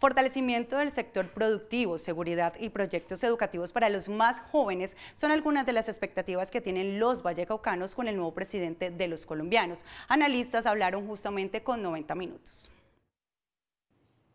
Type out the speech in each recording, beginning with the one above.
Fortalecimiento del sector productivo, seguridad y proyectos educativos para los más jóvenes son algunas de las expectativas que tienen los vallecaucanos con el nuevo presidente de los colombianos. Analistas hablaron justamente con 90 minutos.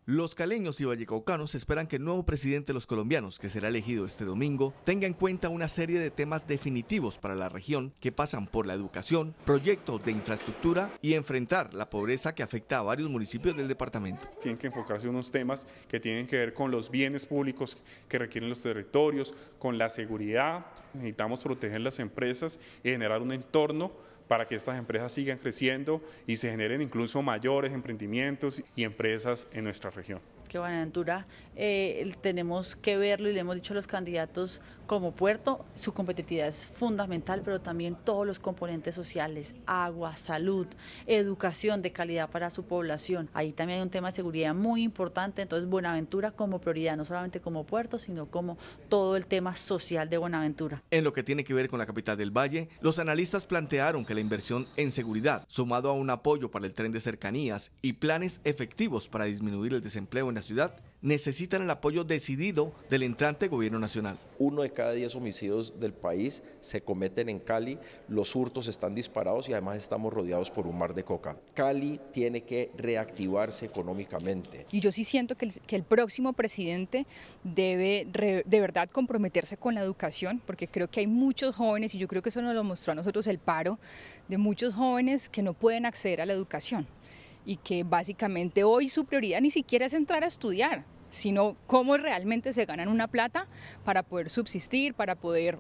Los caleños y vallecaucanos esperan que el nuevo presidente de los colombianos, que será elegido este domingo, tenga en cuenta una serie de temas definitivos para la región que pasan por la educación, proyectos de infraestructura y enfrentar la pobreza que afecta a varios municipios del departamento. Tienen que enfocarse en unos temas que tienen que ver con los bienes públicos que requieren los territorios, con la seguridad. Necesitamos proteger las empresas y generar un entorno para que estas empresas sigan creciendo y se generen incluso mayores emprendimientos y empresas en nuestra región. Que Buenaventura, eh, tenemos que verlo y le hemos dicho a los candidatos como puerto, su competitividad es fundamental, pero también todos los componentes sociales, agua, salud, educación de calidad para su población. Ahí también hay un tema de seguridad muy importante, entonces Buenaventura como prioridad, no solamente como puerto, sino como todo el tema social de Buenaventura. En lo que tiene que ver con la capital del Valle, los analistas plantearon que la inversión en seguridad, sumado a un apoyo para el tren de cercanías y planes efectivos para disminuir el desempleo en la ciudad necesitan el apoyo decidido del entrante gobierno nacional. Uno de cada diez homicidios del país se cometen en Cali, los hurtos están disparados y además estamos rodeados por un mar de coca. Cali tiene que reactivarse económicamente. Y yo sí siento que el, próximo presidente debe de verdad comprometerse con la educación, porque creo que hay muchos jóvenes, y yo creo que eso nos lo mostró a nosotros el paro, de muchos jóvenes que no pueden acceder a la educación y que básicamente hoy su prioridad ni siquiera es entrar a estudiar, sino cómo realmente se ganan una plata para poder subsistir, para poder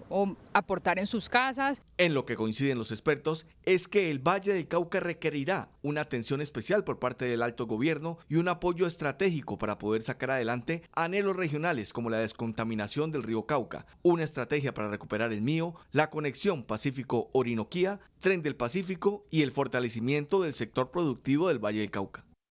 aportar en sus casas. En lo que coinciden los expertos es que el Valle del Cauca requerirá una atención especial por parte del alto gobierno y un apoyo estratégico para poder sacar adelante anhelos regionales como la descontaminación del río Cauca, una estrategia para recuperar el mío, la conexión Pacífico-Orinoquía, tren del Pacífico y el fortalecimiento del sector productivo del Valle del Cauca.